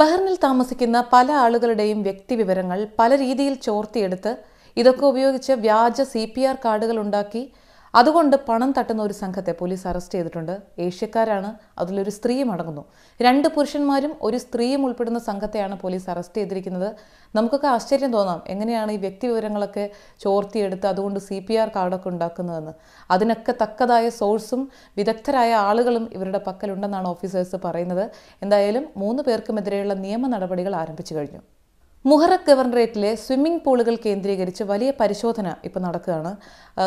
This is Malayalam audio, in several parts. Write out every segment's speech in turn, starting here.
ബഹ്റിനിൽ താമസിക്കുന്ന പല ആളുകളുടെയും വ്യക്തിവിവരങ്ങൾ പല രീതിയിൽ ചോർത്തിയെടുത്ത് ഇതൊക്കെ ഉപയോഗിച്ച് വ്യാജ സി പി ആർ കാർഡുകൾ ഉണ്ടാക്കി അതുകൊണ്ട് പണം തട്ടുന്ന ഒരു സംഘത്തെ പോലീസ് അറസ്റ്റ് ചെയ്തിട്ടുണ്ട് ഏഷ്യക്കാരാണ് അതിലൊരു സ്ത്രീയും അടങ്ങുന്നു രണ്ട് പുരുഷന്മാരും ഒരു സ്ത്രീയും ഉൾപ്പെടുന്ന സംഘത്തെയാണ് പോലീസ് അറസ്റ്റ് ചെയ്തിരിക്കുന്നത് നമുക്കൊക്കെ ആശ്ചര്യം തോന്നാം എങ്ങനെയാണ് ഈ വ്യക്തി വിവരങ്ങളൊക്കെ ചോർത്തിയെടുത്ത് അതുകൊണ്ട് സി പി ആർ കാർഡൊക്കെ ഉണ്ടാക്കുന്നതെന്ന് അതിനൊക്കെ തക്കതായ സോഴ്സും വിദഗ്ധരായ ആളുകളും ഇവരുടെ പക്കലുണ്ടെന്നാണ് ഓഫീസേഴ്സ് പറയുന്നത് എന്തായാലും മൂന്ന് പേർക്കുമെതിരെയുള്ള നിയമ നടപടികൾ ആരംഭിച്ചു കഴിഞ്ഞു മുഹറ ഗവർണറേറ്റിലെ സ്വിമ്മിംഗ് പൂളുകൾ കേന്ദ്രീകരിച്ച് വലിയ പരിശോധന ഇപ്പോൾ നടക്കുകയാണ്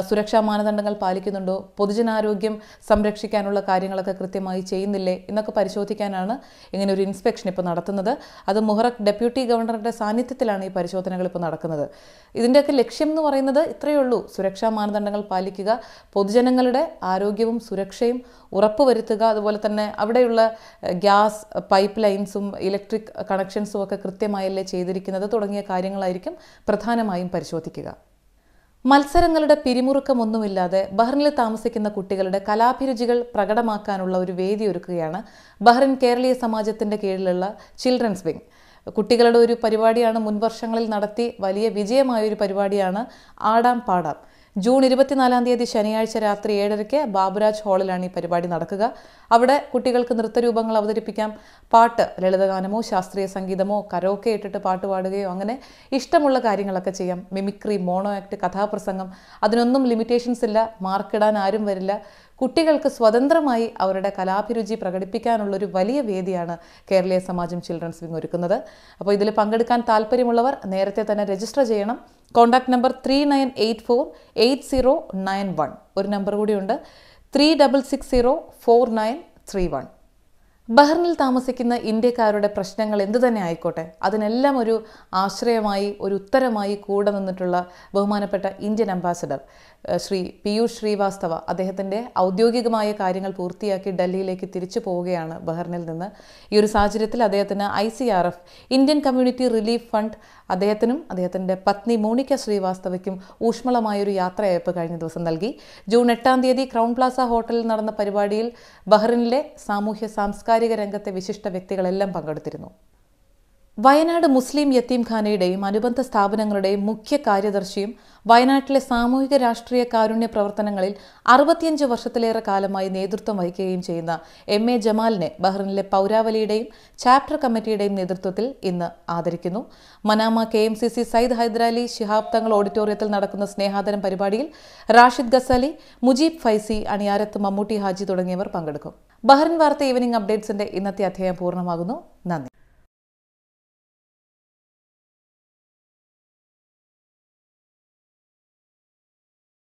സുരക്ഷാ മാനദണ്ഡങ്ങൾ പാലിക്കുന്നുണ്ടോ പൊതുജനാരോഗ്യം സംരക്ഷിക്കാനുള്ള കാര്യങ്ങളൊക്കെ കൃത്യമായി ചെയ്യുന്നില്ലേ എന്നൊക്കെ പരിശോധിക്കാനാണ് ഇങ്ങനെ ഒരു ഇൻസ്പെക്ഷൻ ഇപ്പോൾ നടത്തുന്നത് അത് മുഹറക് ഡെപ്യൂട്ടി ഗവർണറുടെ സാന്നിധ്യത്തിലാണ് ഈ പരിശോധനകൾ ഇപ്പോൾ നടക്കുന്നത് ഇതിൻ്റെയൊക്കെ ലക്ഷ്യം എന്ന് പറയുന്നത് ഇത്രയേ ഉള്ളൂ സുരക്ഷാ മാനദണ്ഡങ്ങൾ പാലിക്കുക പൊതുജനങ്ങളുടെ ആരോഗ്യവും സുരക്ഷയും ഉറപ്പുവരുത്തുക അതുപോലെ തന്നെ അവിടെയുള്ള ഗ്യാസ് പൈപ്പ് ലൈൻസും ഇലക്ട്രിക് കണക്ഷൻസും ഒക്കെ കൃത്യമായല്ലേ ചെയ്തിരിക്കുന്നത് ഉപയോഗിക്കുന്നത് തുടങ്ങിയ കാര്യങ്ങളായിരിക്കും പ്രധാനമായും പരിശോധിക്കുക മത്സരങ്ങളുടെ പിരിമുറുക്കമൊന്നുമില്ലാതെ ബഹ്റിനിൽ താമസിക്കുന്ന കുട്ടികളുടെ കലാഭിരുചികൾ പ്രകടമാക്കാനുള്ള ഒരു വേദി ഒരുക്കുകയാണ് ബഹ്റിൻ കേരളീയ സമാജത്തിൻ്റെ കീഴിലുള്ള ചിൽഡ്രൻസ് വിങ് കുട്ടികളുടെ ഒരു പരിപാടിയാണ് മുൻവർഷങ്ങളിൽ നടത്തി വലിയ വിജയമായൊരു പരിപാടിയാണ് ആടാം പാടാം ജൂൺ ഇരുപത്തിനാലാം തീയതി ശനിയാഴ്ച രാത്രി ഏഴരയ്ക്ക് ബാബുരാജ് ഹാളിലാണ് ഈ പരിപാടി നടക്കുക അവിടെ കുട്ടികൾക്ക് നൃത്തരൂപങ്ങൾ അവതരിപ്പിക്കാം പാട്ട് ലളിതഗാനമോ ശാസ്ത്രീയ സംഗീതമോ കരോക്കെ ഇട്ടിട്ട് പാട്ട് പാടുകയോ അങ്ങനെ ഇഷ്ടമുള്ള കാര്യങ്ങളൊക്കെ ചെയ്യാം മിമിക്രി മോണോ ആക്ട് കഥാപ്രസംഗം അതിനൊന്നും ലിമിറ്റേഷൻസ് ഇല്ല മാർക്കിടാൻ ആരും വരില്ല കുട്ടികൾക്ക് സ്വതന്ത്രമായി അവരുടെ കലാഭിരുചി പ്രകടിപ്പിക്കാനുള്ളൊരു വലിയ വേദിയാണ് കേരളീയ സമാജം ചിൽഡ്രൻസ് വിങ് ഒരുക്കുന്നത് അപ്പോൾ ഇതിൽ പങ്കെടുക്കാൻ താല്പര്യമുള്ളവർ നേരത്തെ തന്നെ രജിസ്റ്റർ ചെയ്യണം contact number three nine eight four eight zero nine one ഒരു നമ്പർ കൂടിയുണ്ട് three double six zero four nine three one ബഹ്റിനിൽ താമസിക്കുന്ന ഇന്ത്യക്കാരുടെ പ്രശ്നങ്ങൾ എന്തു തന്നെ ആയിക്കോട്ടെ അതിനെല്ലാം ഒരു ആശ്രയമായി ഒരു ഉത്തരമായി കൂടെ നിന്നിട്ടുള്ള ബഹുമാനപ്പെട്ട ഇന്ത്യൻ അംബാസഡർ ശ്രീ പീയൂഷ് ശ്രീവാസ്തവ അദ്ദേഹത്തിൻ്റെ ഔദ്യോഗികമായ കാര്യങ്ങൾ പൂർത്തിയാക്കി ഡൽഹിയിലേക്ക് തിരിച്ചു പോവുകയാണ് ബഹ്റിനിൽ നിന്ന് ഈ ഒരു സാഹചര്യത്തിൽ അദ്ദേഹത്തിന് I C R F Indian community relief fund അദ്ദേഹത്തിനും അദ്ദേഹത്തിൻ്റെ പത്നി മോണിക്ക ശ്രീവാസ്തവയ്ക്കും ഊഷ്മളമായൊരു യാത്രയയപ്പ് കഴിഞ്ഞ ദിവസം നൽകി ജൂൺ എട്ടാം തീയതി ക്രൗൺ പ്ലാസ ഹോട്ടലിൽ നടന്ന പരിപാടിയിൽ ബഹ്റിനിലെ സാമൂഹ്യ സാംസ്കാരിക സാംസ്കാരിക രംഗത്തെ വിശിഷ്ട വ്യക്തികളെല്ലാം പങ്കെടുത്തിരുന്നു വയനാട് മുസ്ലിം യത്തീംഖാനയുടെയും അനുബന്ധ സ്ഥാപനങ്ങളുടെയും മുഖ്യ കാര്യദർശിയും വയനാട്ടിലെ സാമൂഹിക രാഷ്ട്രീയ കാരുണ്യ പ്രവർത്തനങ്ങളിൽ അറുപത്തിയഞ്ച് വർഷത്തിലേറെ കാലമായി നേതൃത്വം വഹിക്കുകയും ചെയ്യുന്ന എം എ ജമാലിനെ ബഹ്റിനിലെ പൌരാവലിയുടെയും ചാപ്റ്റർ കമ്മിറ്റിയുടെയും നേതൃത്വത്തിൽ ഇന്ന് ആദരിക്കുന്നു Manama K M C C Sayyid Hyderali Shihab Thangal ഓഡിറ്റോറിയത്തിൽ നടക്കുന്ന സ്നേഹാദരം പരിപാടിയിൽ റാഷിദ് ഗസാലി മുജീബ് ഫൈസി അണിയാരത്ത് മമ്മൂട്ടി ഹാജി തുടങ്ങിയവർ പങ്കെടുക്കും ബഹ്റിൻ വാർത്ത ഈവനിംഗ് അപ്ഡേറ്റ്സിന്റെ ഇന്നത്തെ അധ്യായം പൂർണ്ണമാകുന്നു നന്ദി